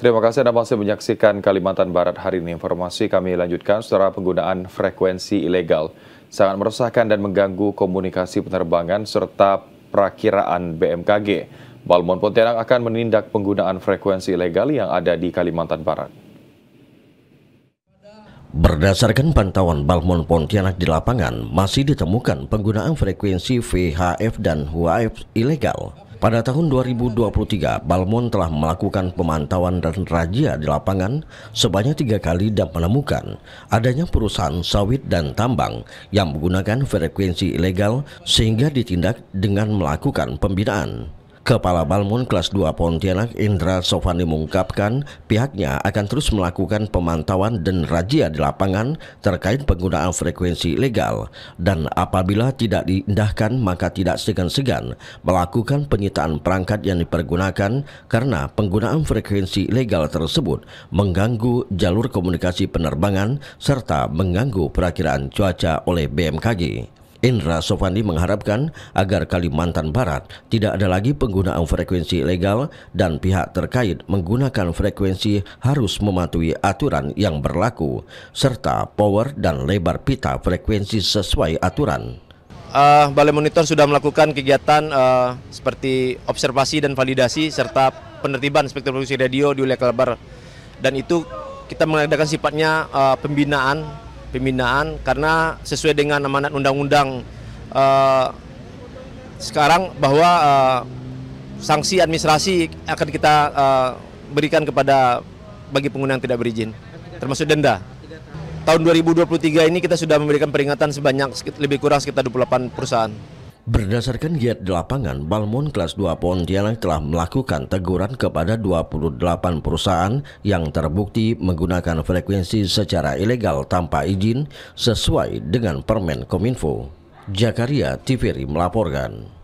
Terima kasih Anda masih menyaksikan Kalimantan Barat hari ini. Informasi kami lanjutkan secara penggunaan frekuensi ilegal. Sangat meresahkan dan mengganggu komunikasi penerbangan serta perakiraan BMKG. Balmon Pontianak akan menindak penggunaan frekuensi ilegal yang ada di Kalimantan Barat. Berdasarkan pantauan Balmon Pontianak di lapangan, masih ditemukan penggunaan frekuensi VHF dan UHF ilegal pada tahun 2023, Balmon telah melakukan pemantauan dan razia di lapangan sebanyak tiga kali dan menemukan adanya perusahaan sawit dan tambang yang menggunakan frekuensi ilegal sehingga ditindak dengan melakukan pembinaan. Kepala Balmun kelas 2 Pontianak Indra Sofani mengungkapkan pihaknya akan terus melakukan pemantauan dan razia di lapangan terkait penggunaan frekuensi legal dan apabila tidak diindahkan maka tidak segan-segan melakukan penyitaan perangkat yang dipergunakan karena penggunaan frekuensi legal tersebut mengganggu jalur komunikasi penerbangan serta mengganggu perakiraan cuaca oleh BMKG. Indra Sofandi mengharapkan agar Kalimantan Barat tidak ada lagi penggunaan frekuensi ilegal dan pihak terkait menggunakan frekuensi harus mematuhi aturan yang berlaku serta power dan lebar pita frekuensi sesuai aturan. Uh, Balai Monitor sudah melakukan kegiatan uh, seperti observasi dan validasi serta penertiban spektrum frekuensi radio di wilayah Kalbar dan itu kita mengadakan sifatnya uh, pembinaan pembinaan karena sesuai dengan amanat undang-undang uh, sekarang bahwa uh, sanksi administrasi akan kita uh, berikan kepada bagi pengguna yang tidak berizin termasuk denda. Tahun 2023 ini kita sudah memberikan peringatan sebanyak lebih kurang sekitar 28 perusahaan. Berdasarkan giat di lapangan, Balmon kelas 2 Pontianak telah melakukan teguran kepada 28 perusahaan yang terbukti menggunakan frekuensi secara ilegal tanpa izin sesuai dengan Permen Kominfo. Jakaria TVRI melaporkan.